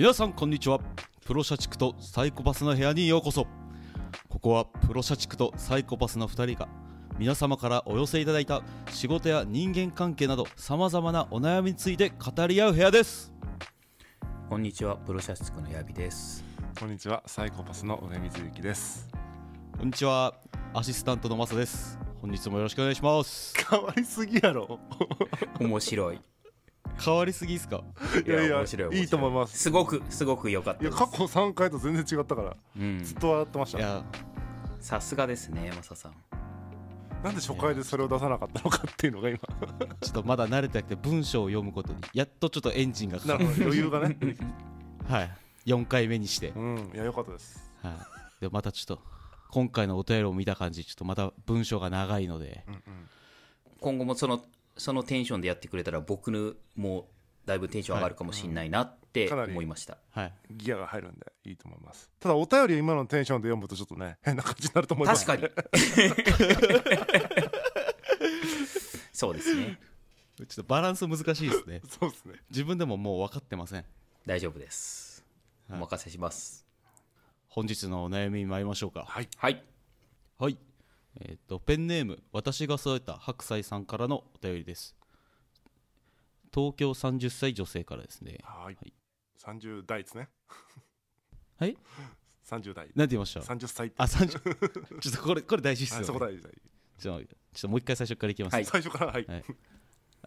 皆さんこんにちはプロ社畜とサイコパスの部屋にようこそここはプロ社畜とサイコパスの2人が皆様からお寄せいただいた仕事や人間関係などさまざまなお悩みについて語り合う部屋ですこんにちはプロ社畜のヤビですこんにちはサイコパスの上水幸ですこんにちはアシスタントのマサです本日もよろしくお願いします変 わりすぎやろ 面白い変わりすぎですかいやいや面白い面白いいと思いますすごくすごく良かったいや過去3回と全然違ったからうんずっと笑ってましたさすがですねマサさんなんで初回でそれを出さなかったのかっていうのが今 ちょっとまだ慣れてなくて文章を読むことにやっとちょっとエンジンがかかなるほど余裕がね はい4回目にして、うんいや良かったですはい、でまたちょっと今回のお便りを見た感じちょっとまた文章が長いので、今後もそのそのテンションでやってくれたら僕のもうだいぶテンション上がるかもしれないなって思いました、はい、ギアが入るんでいいと思いますただお便り今のテンションで読むとちょっとね変な感じになると思います確かにそうですねちょっとバランス難しいですね そうですね自分でももう分かってません大丈夫です、お任せします本日のお悩みに参りましょうかはいはい、はいえーと、ペンネーム私が添えた白菜さんからのお便りです東京30歳女性からですねはい、はい、30代ですねはい30代何て言いました30歳あ三30ちょっとこれこれ大事ですよ、ね、そこ大事ちょっともう一回最初からいきます、はい、最初からはい、はい、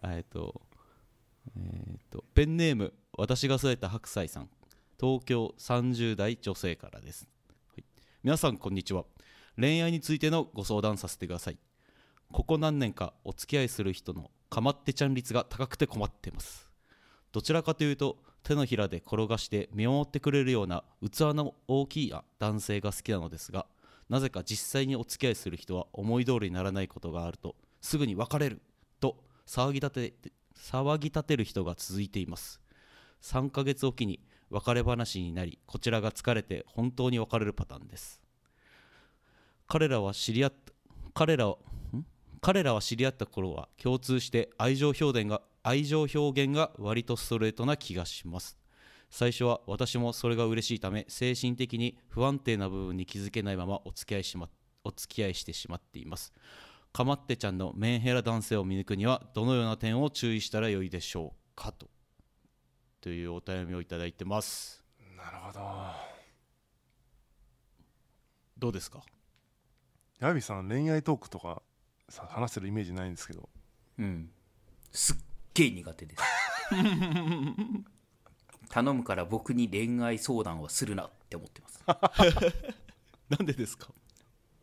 えっ、ー、とえっ、ー、とペンネーム私が添えた白菜さん東京30代女性からです、はい、皆さんこんにちは恋愛についてのご相談させてくださいここ何年かお付き合いする人のかまってちゃん率が高くて困ってますどちらかというと手のひらで転がして見守ってくれるような器の大きい男性が好きなのですがなぜか実際にお付き合いする人は思い通りにならないことがあるとすぐに別れると騒ぎ立て騒ぎ立てる人が続いています3ヶ月おきに別れ話になりこちらが疲れて本当に別れるパターンです彼らは知り合った彼ら彼らは知り合った頃は共通して愛情表現が愛情表現が割とストレートな気がします最初は私もそれが嬉しいため精神的に不安定な部分に気づけないままお付き合いしまお付き合いしてしまっていますかまってちゃんのメンヘラ男性を見抜くにはどのような点を注意したらよいでしょうかとというお悩みをいただいてますなるほどどうですか矢部さん恋愛トークとかさ話してるイメージないんですけどうんすっげえ苦手です 頼むから僕に恋愛相談はするなって思ってます なんでですか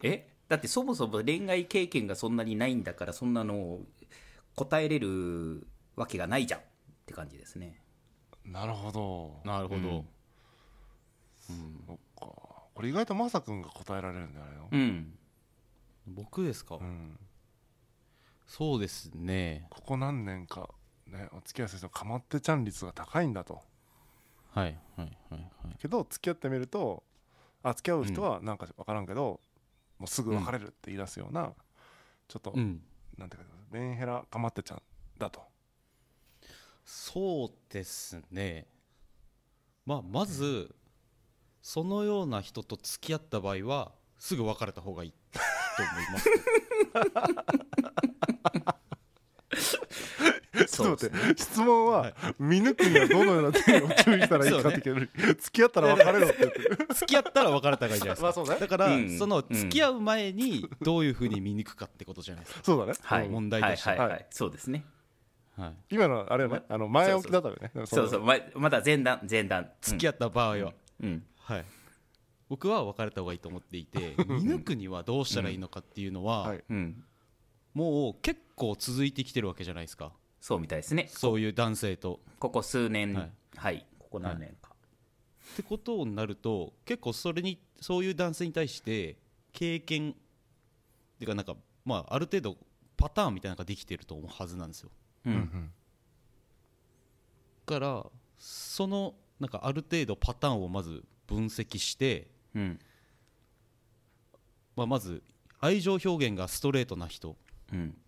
えだってそもそも恋愛経験がそんなにないんだからそんなのを答えれるわけがないじゃんって感じですねなるほどなるほど、うんうん、そっかこれ意外とまさ君が答えられるんだようん僕ですか、うん、そうですねここ何年か、ね、お付き合いする人かまってちゃん率が高いんだとはいはいはい、はい、けど付き合ってみるとあ付き合う人はなんか分からんけど、うん、もうすぐ別れるって言い出すような、うん、ちょっと、うん、なんていうかメンヘラかまってちゃんだとそうですねまあまず、そのような人と付き合った場合はすぐ別れた方がいいっ思います。ちょっと待って、ね、質問は、はい、見抜くにはどのような点を注意したらいいかって聞ける、ね、付き合ったら別れろって言って付き合ったら別れた方がいいじゃないですか、まあそうね、だから、うん、その付き合う前にどういうふうに見抜くかってことじゃないですかそうだね、はい、問題としてはい、はいはい、そうですねはい、今のあれねあの前置きだったよねそうそうまだ前段前段付き合った場合は、うん、うん、はい僕は別れた方がいいと思っていて 見抜くにはどうしたらいいのかっていうのは、はいうん、もう結構続いてきてるわけじゃないですかそうみたいですね。そういう男性と。ここ数年、ははいここ何年か。ってことになると結構それにそういう男性に対して経験っていうかなんかまあある程度パターンみたいなのができてると思うはずなんですよううん。んだからそのなんかある程度パターンをまず分析してうん、まあ、まず愛情表現がストレートな人っ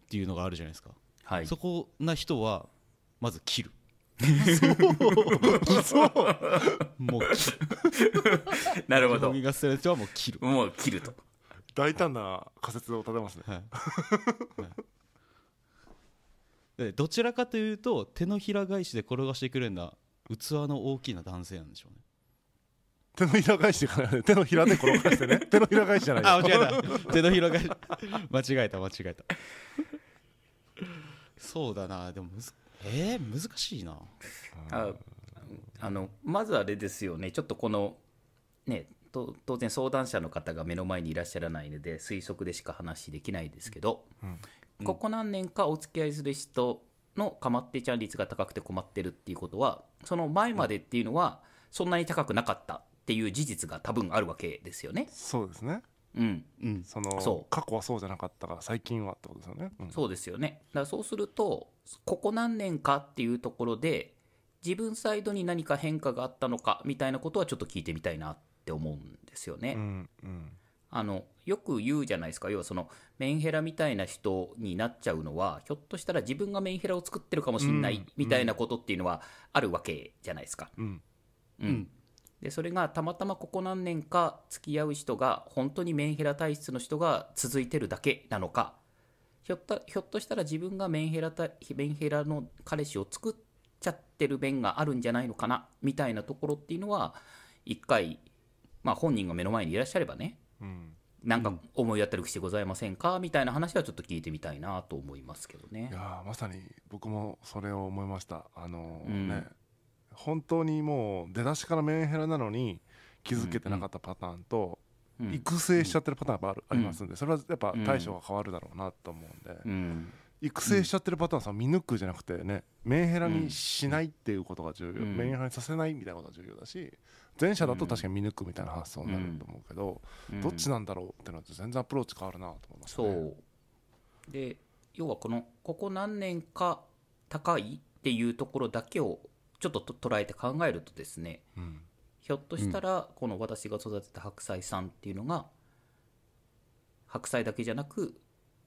ていうのがあるじゃないですか、はい、そこな人はまず切るそうもう切るなるほどがストレートはもう切るもう切ると大胆な仮説を立てますね、はい、はいどちらかというと手のひら返しで転がしてくれるのは器の大きな男性なんでしょうね手のひら返し手のひらで転がしてね 手のひら返しじゃないあ間違えた手のひら返し間違えた間違えたそうだなでもむずえー、難しいなああのまずあれですよねちょっとこのねと当然相談者の方が目の前にいらっしゃらないので推測でしか話できないですけど、うんうん、ここ何年かお付き合いする人のかまってちゃん率が高くて困ってるっていうことはその前までっていうのはそんなに高くなかったっていう事実が多分あるわけですよね。そうですねうん、うん、そのそう過去はそうじゃなかったから最近はってことですよね。うん、そうですよねだからそうするとここ何年かっていうところで自分サイドに何か変化があったのかみたいなことはちょっと聞いてみたいなって思うんですよね。うん、うん、あのよく言うじゃないですか要はそのメンヘラみたいな人になっちゃうのはひょっとしたら自分がメンヘラを作ってるかもしれないみたいなことっていうのはあるわけじゃないですか。うん、うんでそれがたまたまここ何年か付き合う人が本当にメンヘラ体質の人が続いてるだけなのかひょったひょっとしたら自分がメンヘラたメンヘラの彼氏を作っちゃってる面があるんじゃないのかなみたいなところっていうのは一回、まあ、本人が目の前にいらっしゃればね、うん、なんか思い当たる節ございませんかみたいな話はちょっと聞いてみたいなと思いますけどね。いやまさに僕もそれを思いました。あのー、うん本当にもう出だしからメンヘラなのに気づけてなかったパターンと、育成しちゃってるパターンがある、ありますんでそれはやっぱ対処が変わるだろうなと思うんで、育成しちゃってるパターンさ見抜くじゃなくてねメンヘラにしないっていうことが重要、メンヘラにさせないみたいなことが重要だし前者だと確かに見抜くみたいな発想になると思うけど、どっちなんだろうってのは全然アプローチ変わるなと思いますね。で要はこのここ何年か高いっていうところだけをちょっとと捉えて考えるとですね、うん、ひょっとしたらこの私が育てた白菜さんっていうのが白菜だけじゃなく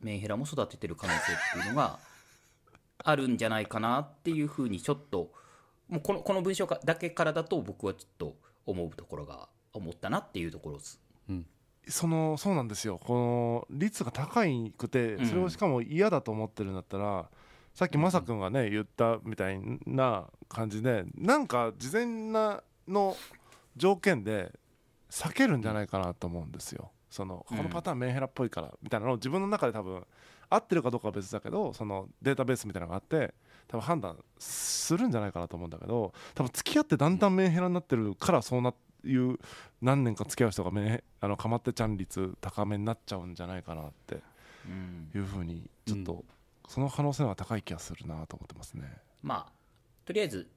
メンヘラも育ててる可能性っていうのが あるんじゃないかなっていうふうにちょっともうこのこの文章だけからだと僕はちょっと思うところが思ったなっていうところです。うんそのそうなんですよこの率が高くてそれをしかも嫌だと思ってるんだったら、さっきまさくんがね言ったみたいな感じでなんか事前なの条件で避けるんじゃないかなと思うんですよ。そのこのパターンメンヘラっぽいからみたいなのを自分の中で多分合ってるかどうかは別だけどそのデータベースみたいなのがあって多分判断するんじゃないかなと思うんだけど多分付き合ってだんだんメンヘラになってるからそうないう何年か付き合う人がメあのかまってちゃん率高めになっちゃうんじゃないかなっていうふうにちょっとその可能性は高い気がするなと思ってますね。まあとりあえず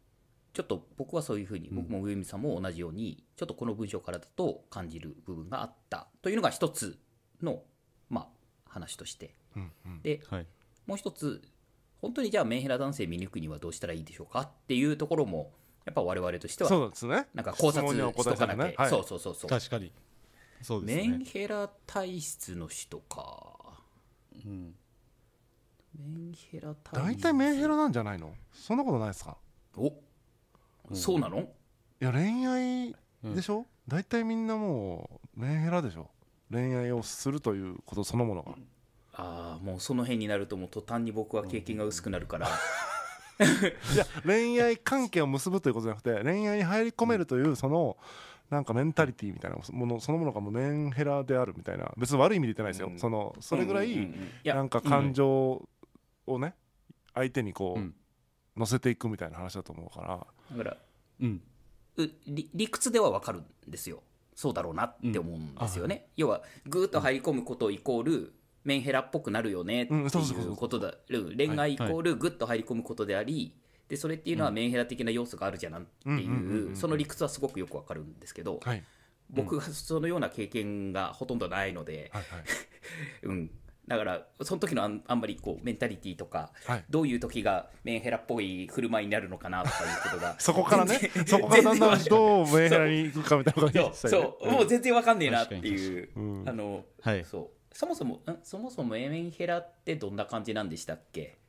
ちょっと僕はそういうふうに、僕も上海さんも同じように、ちょっとこの文章からだと感じる部分があったというのが一つの、まあ、話として。うんうん、で、はい、もう一つ、本当にじゃあメンヘラ男性見抜くにはどうしたらいいでしょうかっていうところも、やっぱ我々としては、そうですね。なんか考察しとかなきゃ、ねはい、そうそうそうそう。確かに。そうですね。メンヘラ体質の人か。うん。メンヘラ大体メンヘラなんじゃないのそんなことないですかお、そうなのいや恋愛でしょ、大体みんなもうメンヘラでしょ恋愛をするということそのものが、ああもうその辺になるともう途端に僕は経験が薄くなるから、いや恋愛関係を結ぶということじゃなくて恋愛に入り込めるというそのなんかメンタリティーみたいなものそのものがもうメンヘラであるみたいな別に悪い意味で言ってないですよ、うん、そのそれぐらいなんか感情をね相手にこう、うん乗せていくみたいな話だと思うからだから、うん、う理理屈ではわかるんですよそうだろうなって思うんですよね、要はグーッと入り込むことイコール、メンヘラっぽくなるよねってうんそういうことだ、恋愛イコールグッと入り込むことであり、でそれっていうのはメンヘラ的な要素があるじゃんっていうその理屈はすごくよくわかるんですけど、はい僕がそのような経験がほとんどないので、はいはい うん、だからその時のあんあんまりこうメンタリティーとか、はい、どういう時がメンヘラっぽい振る舞いになるのかなとかいうことが そこからねそこからだんだんどうメンヘラにいくかみたいなことがそうもう全然わかんねえなっていう、うん、あの、はい、そうそもそもそもそもメンヘラってどんな感じなんでしたっけ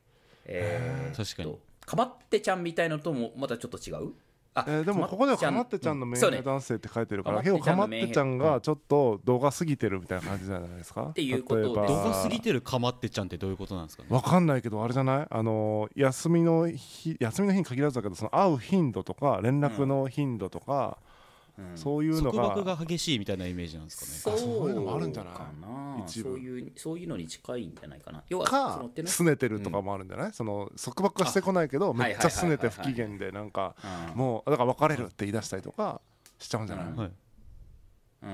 えー、確かにかまってちゃんみたいのともまたちょっと違うあ、えー、でもここではかまってちゃんの名兵男性って書いてるから、結構かまってちゃんがちょっと動画過ぎてるみたいな感じじゃないですか。っていうこと動画過ぎてるかまってちゃんってどういうことなんですかね。わかんないけどあれじゃないあの休みの日休みの日に限らずだけどその会う頻度とか連絡の頻度とか。うんそういうのが束縛が激しいみたいなイメージなんですかねそういうのもあるんじゃないかな。そういうそういうのに近いんじゃないかな要はか拗ねてるとかもあるんじゃない、うん、その束縛はしてこないけどめっちゃ拗ねて不機嫌でなんか、うん、もうだから別れるって言い出したりとかしちゃうんじゃない、うん、はい、うん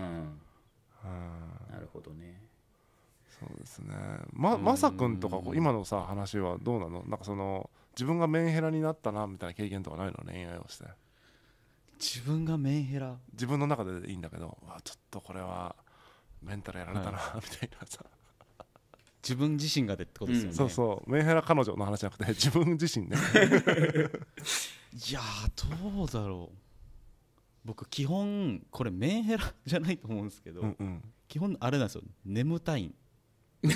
なるほどねそうですねままさくんとか今のさ話はどうなのなんかその自分がメンヘラになったなみたいな経験とかないの恋愛をして。自分がメンヘラ自分の中でいいんだけどわちょっとこれはメンタルやられたな、みたいなさ自分自身がでってことですよね、そうそうメンヘラ彼女の話じゃなくて 自分自身ねいやどうだろう僕基本これメンヘラじゃないと思うんですけど、うんうん、基本あれなんですよ眠たいん うん、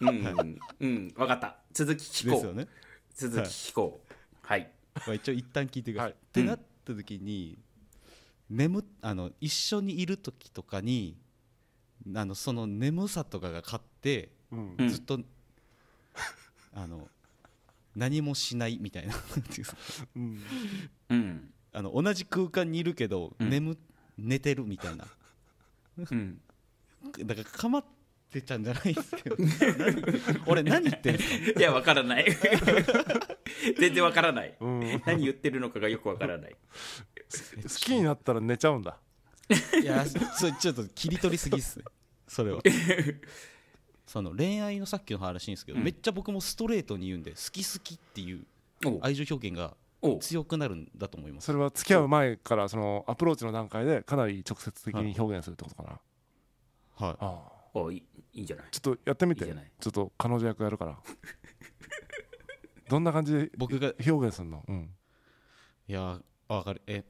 うん、うん、分かった続き聞こうですよね続き聞こうはい、まあ、一応一旦聞いてください、はい、ってなった時に、うん、眠あの一緒にいる時とかにあのその眠さとかが勝って、うん、ずっと、うん、あの何もしないみたいなうん、あの同じ空間にいるけど、眠寝てるみたいな、うん、だからかまっってたんじゃないですけど 俺何言ってんいやわからない 全然わからない、うん何言ってるのかがよくわからない好きになったら寝ちゃうんだいやそれちょっと切り取りすぎっすねそれはその恋愛のさっきの話ですけど、うんめっちゃ僕もストレートに言うんで好き好きっていう愛情表現が強くなるんだと思いますそれは付き合う前からそのアプローチの段階でかなり直接的に表現するってことかなはいあああいいいんじゃないちょっとやってみていいちょっと彼女役やるから どんな感じで僕が表現するの、うん、いやあ分かるえ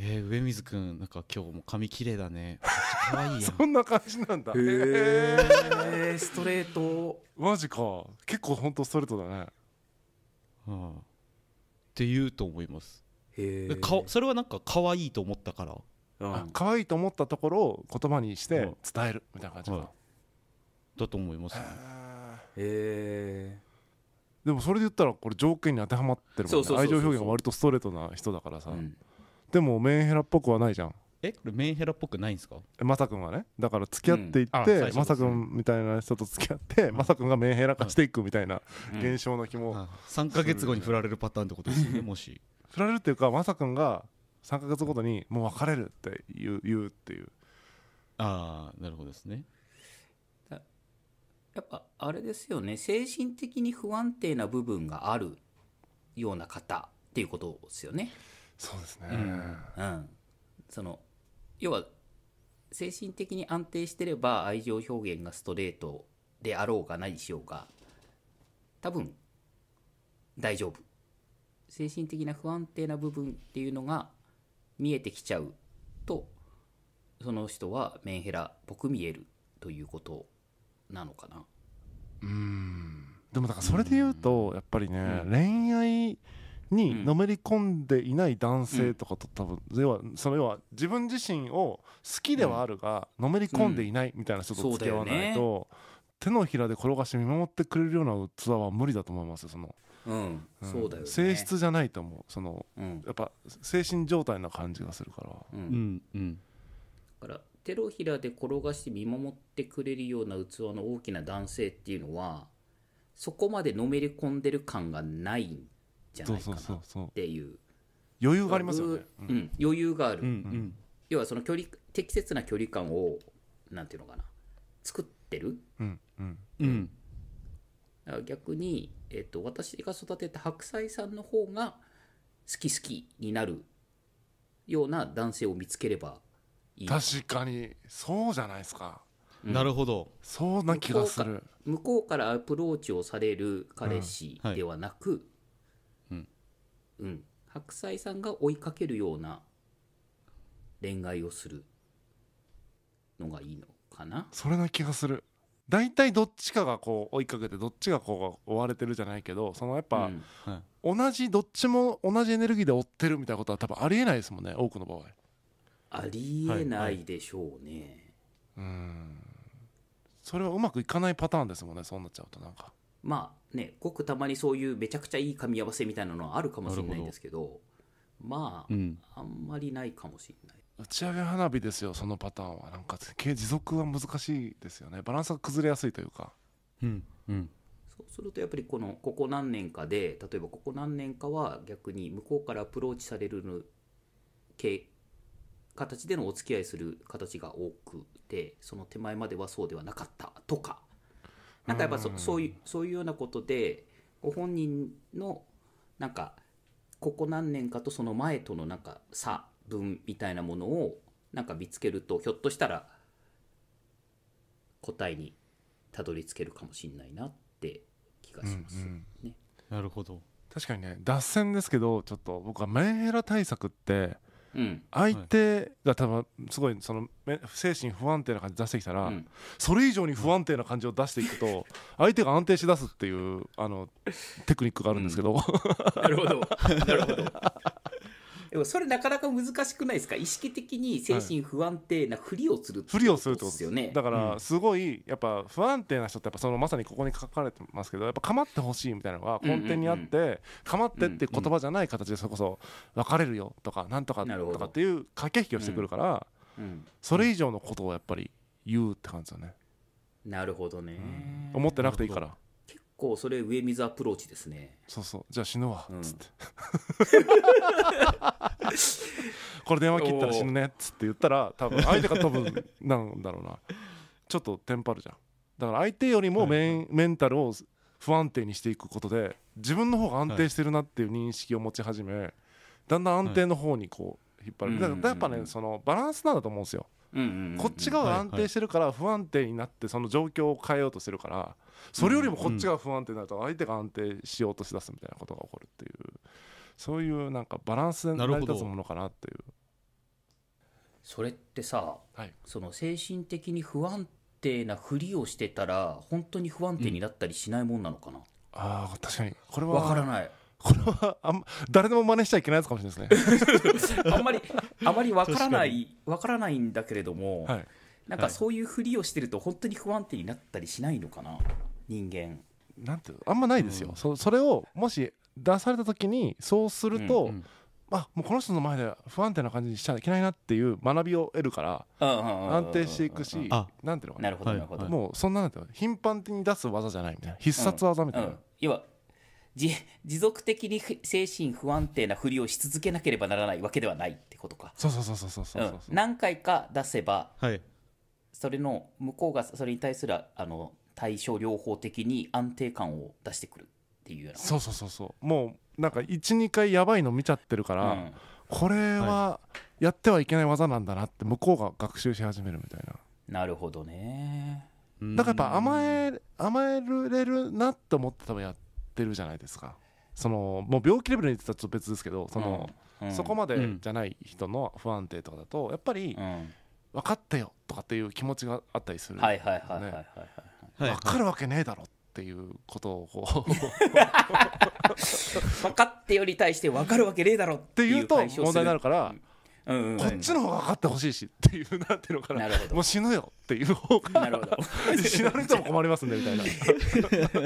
えー、上水くんなんか今日も髪綺麗だね可愛いやん そんな感じなんだへえー、ストレートマジか結構ほんとストレートだねうんって言うと思いますへえ顔それはなんか可愛いと思ったからあ可愛いと思ったところを言葉にして伝えるみたいな感じだと思いますへえでもそれで言ったらこれ条件に当てはまってるもんね愛情表現が割とストレートな人だからさ、でもメンヘラっぽくはないじゃんえこれメンヘラっぽくないんですかまさくんはねだから付き合っていって、うん、まさくんみたいな人と付き合って、うん、まさくんがメンヘラ化していくみたいな現象の気も、うん、3か月後に振られるパターンってことですよねもし振られるっていうかまさくんが3か月ごとにもう別れるって言う言うっていうああなるほどですねやっぱあれですよね精神的に不安定な部分があるような方っていうことですよねそうですね、うん、うん、その要は精神的に安定してれば愛情表現がストレートであろうが何しようが多分大丈夫精神的な不安定な部分っていうのが見えてきちゃうとその人はメンヘラっぽく見えるということなのかなうんでもだからそれで言うとやっぱりね、うん、恋愛にのめり込んでいない男性とかと多分、うん、要はその要は自分自身を好きではあるが、のめり込んでいないみたいな人と付き合わないと、手のひらで転がして見守ってくれるような器は無理だと思いますそのうんそうだよね性質じゃないと思うその、うんやっぱ精神状態な感じがするから、うんうんだから手のひらで転がして見守ってくれるような器の大きな男性っていうのはそこまでのめり込んでる感がないんじゃないかなそうそうそうそうっていう余裕がありますよね、ううん余裕がある、うん要はその距離適切な距離感をなんていうのかな作ってるうんうんうん逆に、えっと、私が育てた白菜さんの方が好き好きになるような男性を見つければいい確かにそうじゃないですか、うん、なるほどそうな気がする向こうからアプローチをされる彼氏ではなく、うん、はい、うん、白菜さんが追いかけるような恋愛をするのがいいのかなそれな気がする大体どっちかがこう追いかけてどっちがこう追われてるじゃないけどそのやっぱ、同じどっちも同じエネルギーで追ってるみたいなことは多分ありえないですもんね多くの場合ありえないでしょうね、はいはい、うんそれはうまくいかないパターンですもんねそうなっちゃうとなんかまあねごくたまにそういうめちゃくちゃいい噛み合わせみたいなのはあるかもしれないんですけどまあ、うん、あんまりないかもしれない打ち上げ花火ですよそのパターンはなんか持続は難しいですよねバランスが崩れやすいというかうんうんそうするとやっぱりこのここ何年かで例えばここ何年かは逆に向こうからアプローチされる形でのお付き合いする形が多くてその手前まではそうではなかったとかなんかやっぱそそういうそういうようなことでご本人のなんかここ何年かとその前とのなんか差文みたいなものをなんか見つけるとひょっとしたら答えにたどり着けるかもしれないなって気がします、うんうん、ね。なるほど確かにね脱線ですけどちょっと僕はメンヘラ対策って、相手が多分すごいその精神不安定な感じ出してきたら、それ以上に不安定な感じを出していくと相手が安定しだすっていうあのテクニックがあるんですけど、うん、なるほどなるほどでもそれなかなか難しくないですか意識的に精神不安定なふりをするふりをするってことですよねだからすごいやっぱ不安定な人ってやっぱそのまさにここに書かれてますけどやっぱ構ってほしいみたいなのが根底にあって構ってって言葉じゃない形でそれこそ別れるよとかなんとかとかっていう駆け引きをしてくるからそれ以上のことをやっぱり言うって感じだねなるほどね思ってなくていいから構それ上水アプローチですねそうそうじゃあ死ぬわ、うつってこれ電話切ったら死ぬねっつって言ったら多分相手が多分なんだろうなちょっとテンパるじゃんだから相手よりもメンはい、メンタルを不安定にしていくことで自分の方が安定してるなっていう認識を持ち始め、はい、だんだん安定の方にこう引っ張る、はい、だからやっぱねそのバランスなんだと思うんですよこっち側が安定してるから不安定になってその状況を変えようとしてるからそれよりもこっちが不安定になると相手が安定しようとしだすみたいなことが起こるっていうそういうなんかバランスに成り立つものかなっていう。それってさ、はい、その精神的に不安定なふりをしてたら本当に不安定になったりしないもんなのかな、うん、あ確かにこれは分からないこれはあん、ま、誰でも真似しちゃいけないやつかもしれないですね あんまりあまり分からない分からないんだけれども、はい、なんかそういうふりをしてると本当に不安定になったりしないのかな人間なんてあんまないですよ、うん、そそれをもし出された時にそうすると、うんうんあもうこの人の前で不安定な感じにしちゃいけないなっていう学びを得るから安定していくしなんていうのかなもうそんななんて頻繁に出す技じゃないみたいな必殺技みたいな、うんうん、要は持続的に精神不安定なふりをし続けなければならないわけではないってことかそうそうそうそうそうそう、うん、何回か出せば、はい、それの向こうがそれに対するあの対症療法的に安定感を出してくるっていうようなそうそうそうそうもうなんか12回やばいの見ちゃってるから、うん、これはやってはいけない技なんだなって向こうが学習し始めるみたいななるほどねだからやっぱ甘え甘えられるなって思って多分やってってるじゃないですかそのもう病気レベルに言ってたらちょっと別ですけどその、うんうん、そこまでじゃない人の不安定とかだとやっぱり、分かったよとかっていう気持ちがあったりする、ね、はいはいはい分かるわけねえだろっていうことをこ 分かってより対して分かるわけねえだろっていうと問題になるから、うんうんこっちの方が分かってほしいしっていうなってるからなるほどもう死ぬよっていう方がなるほど死なれても困りますんでみたいな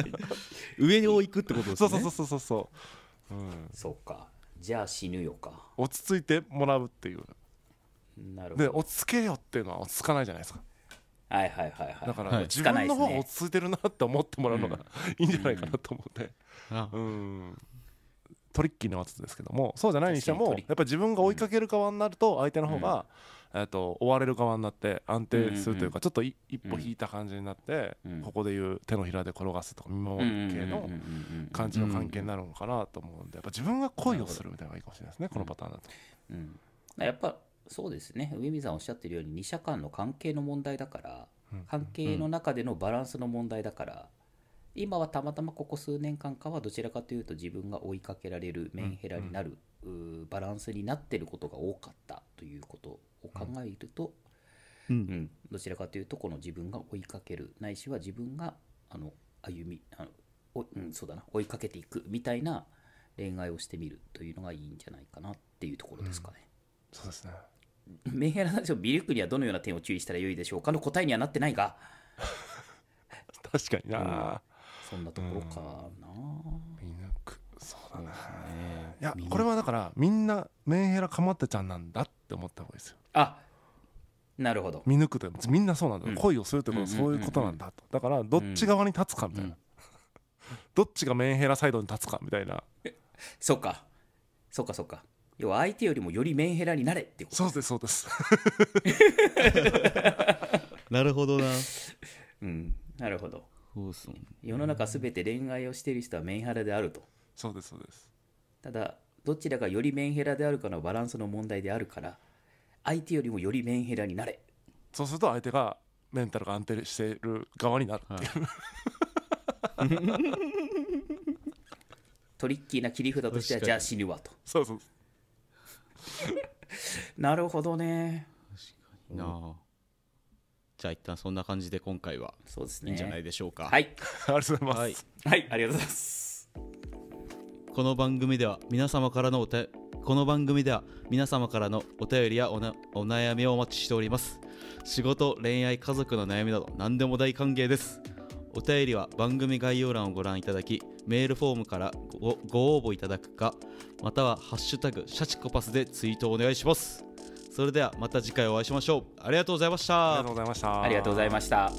上を行くってことですねそうそうそうそうそう、うん、そうかじゃあ死ぬよか落ち着いてもらうっていうなるほどで落ち着けよっていうのは落ち着かないじゃないですかはいはいはいはいだから、はい、自分の方が落ち着いてるなって思ってもらうのが、い、いんじゃないかなと思って、うん、うんトリッキーなやですけどもそうじゃないにしてもやっぱり自分が追いかける側になると相手の方が、うん、えと追われる側になって安定するというか、ちょっと一歩引いた感じになって、うん、ここでいう手のひらで転がすとか見守る系の感じの関係になるのかなと思うんでやっぱ自分が恋をするみたいなのがいいかもしれないですねこのパターンだと。うん、やっぱそうですね上見さんおっしゃってるように二者間の関係の問題だから関係の中でのバランスの問題だから。今はたまたまここ数年間かはどちらかというと自分が追いかけられるメンヘラになる、バランスになってることが多かったということを考えると、うん、うん、どちらかというとこの自分が追いかけるないしは自分があの歩みあのお、うん、そうだな追いかけていくみたいな恋愛をしてみるというのがいいんじゃないかなっていうところですかね。うん、そうですねメンヘラょうビルクにはどのような点を注意したらよいでしょうかの答えにはなってないが 確かにな、そんなところかな、うん、くそうだね、ね、いやこれはだからみんなメンヘラかまってちゃんなんだって思った方がいいですよあなるほど見抜くとみんなそうなんだ、恋をするってことはそういうことなんだと、だからどっち側に立つかみたいな、どっちがメンヘラサイドに立つかみたいなそっかそっかそっか要は相手よりもよりメンヘラになれってことそうですそうです なるほどなうんなるほどそう世の中すべて恋愛をしている人はメンヘラであるとそうですそうですただどちらがよりメンヘラであるかのバランスの問題であるから相手よりもよりメンヘラになれそうすると相手がメンタルが安定している側になるっていう、はい、トリッキーな切り札としてはじゃあ死ぬわとそうそう なるほどね確かになあ、うんじゃあ一旦そんな感じで今回はそうですねいいんじゃないでしょうかはい ありがとうございます、はい、はい、ありがとうございますこの番組では皆様からのお手この番組では皆様からのお便りやおお悩みをお待ちしております仕事恋愛家族の悩みなど何でも大歓迎ですお便りは番組概要欄をご覧いただきメールフォームからご応募いただくかまたは「ハッシュタグシャチコパス」でツイートをお願いしますそれではまた次回お会いしましょうありがとうございましたありがとうございましたありがとうございました